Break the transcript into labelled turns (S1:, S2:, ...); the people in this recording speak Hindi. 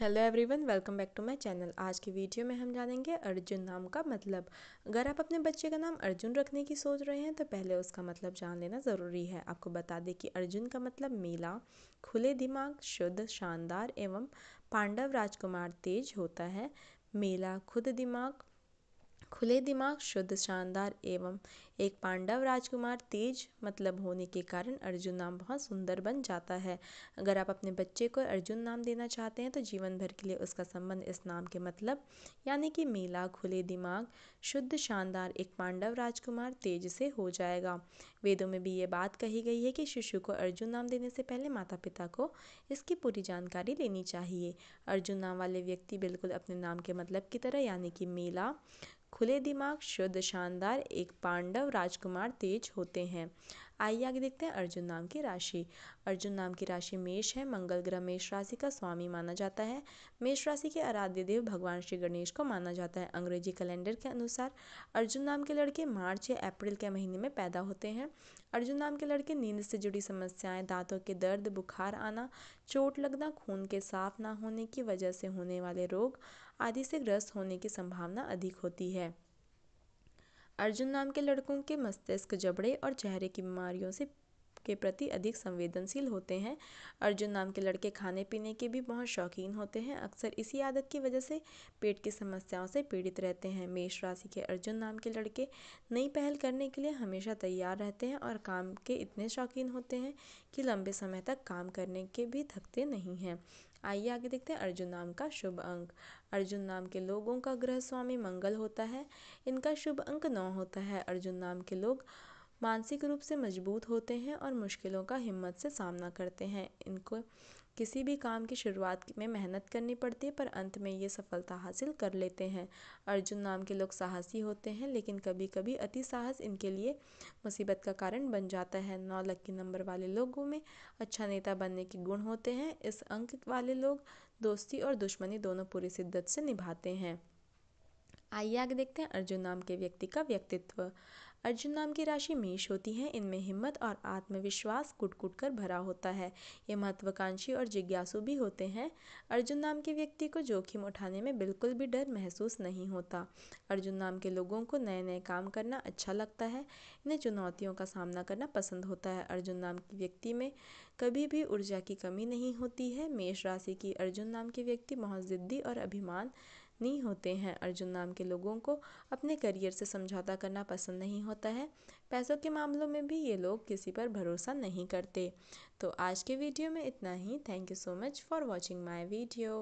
S1: hello everyone welcome back to my channel आज की वीडियो में हम जानेंगे अर्जुन नाम का मतलब अगर आप अपने बच्चे का नाम अर्जुन रखने की सोच रहे हैं तो पहले उसका मतलब जान लेना ज़रूरी है आपको बता दें कि अर्जुन का मतलब मेला खुले दिमाग शुद्ध शानदार एवं पांडव राजकुमार तेज होता है मेला खुद दिमाग खुले दिमाग शुद्ध शानदार एवं एक पांडव राजकुमार तेज मतलब होने के कारण अर्जुन नाम बहुत सुंदर बन जाता है अगर आप अपने बच्चे को अर्जुन नाम देना चाहते हैं तो जीवन भर के लिए उसका संबंध इस नाम के मतलब यानी कि मेला खुले दिमाग शुद्ध शानदार एक पांडव राजकुमार तेज से हो जाएगा वेदों में भी ये बात कही गई है कि शिशु को अर्जुन नाम देने से पहले माता पिता को इसकी पूरी जानकारी लेनी चाहिए अर्जुन नाम वाले व्यक्ति बिल्कुल अपने नाम के मतलब की तरह यानी कि मेला खुले दिमाग शुद्ध शानदार एक पांडव राजकुमार तेज होते हैं आइए आगे देखते हैं अर्जुन नाम की राशि अर्जुन नाम की राशि मेष है मंगल ग्रह मेष राशि का स्वामी माना जाता है मेष राशि के आराध्य देव भगवान श्री गणेश को माना जाता है अंग्रेजी कैलेंडर के अनुसार अर्जुन नाम के लड़के मार्च या अप्रैल के महीने में पैदा होते हैं अर्जुन नाम के लड़के नींद से जुड़ी समस्याएं दांतों के दर्द बुखार आना चोट लगना खून के साफ ना होने की वजह से होने वाले रोग आदि से ग्रस्त होने की संभावना अधिक होती है अर्जुन नाम के लड़कों के मस्तिष्क जबड़े और चेहरे की बीमारियों से के प्रति अधिक संवेदनशील होते हैं अर्जुन नाम के लड़के खाने पीने के भी बहुत शौकीन होते हैं अक्सर इसी आदत की वजह से पेट की समस्याओं से पीड़ित रहते हैं मेष राशि के अर्जुन नाम के लड़के नई पहल करने के लिए हमेशा तैयार रहते हैं और काम के इतने शौकीन होते हैं कि लंबे समय तक काम करने के भी थकते नहीं हैं आइए आगे देखते हैं अर्जुन नाम का शुभ अंक अर्जुन नाम के लोगों का ग्रह स्वामी मंगल होता है इनका शुभ अंक नौ होता है अर्जुन नाम के लोग मानसिक रूप से मजबूत होते हैं और मुश्किलों का हिम्मत से सामना करते हैं इनको किसी भी काम की शुरुआत में मेहनत करनी पड़ती है पर अंत में ये सफलता हासिल कर लेते हैं अर्जुन नाम के लोग साहसी होते हैं लेकिन कभी कभी अति साहस इनके लिए मुसीबत का कारण बन जाता है नौ लक्की नंबर वाले लोगों में अच्छा नेता बनने के गुण होते हैं इस अंक वाले लोग दोस्ती और दुश्मनी दोनों पूरी शिद्दत से निभाते हैं आइए आगे देखते हैं अर्जुन नाम के व्यक्ति का व्यक्तित्व अर्जुन नाम की राशि मेष होती है इनमें हिम्मत और आत्मविश्वास कुट कुट कर भरा होता है ये महत्वाकांक्षी और जिज्ञासु भी होते हैं अर्जुन नाम के व्यक्ति को जोखिम उठाने में बिल्कुल भी डर महसूस नहीं होता अर्जुन नाम के लोगों को नए नए काम करना अच्छा लगता है इन्हें चुनौतियों का सामना करना पसंद होता है अर्जुन नाम के व्यक्ति में कभी भी ऊर्जा की कमी नहीं होती है मेष राशि की अर्जुन नाम के व्यक्ति बहुत ज़िद्दी और अभिमान नहीं होते हैं अर्जुन नाम के लोगों को अपने करियर से समझौता करना पसंद नहीं होता है पैसों के मामलों में भी ये लोग किसी पर भरोसा नहीं करते तो आज के वीडियो में इतना ही thank you so much for watching my video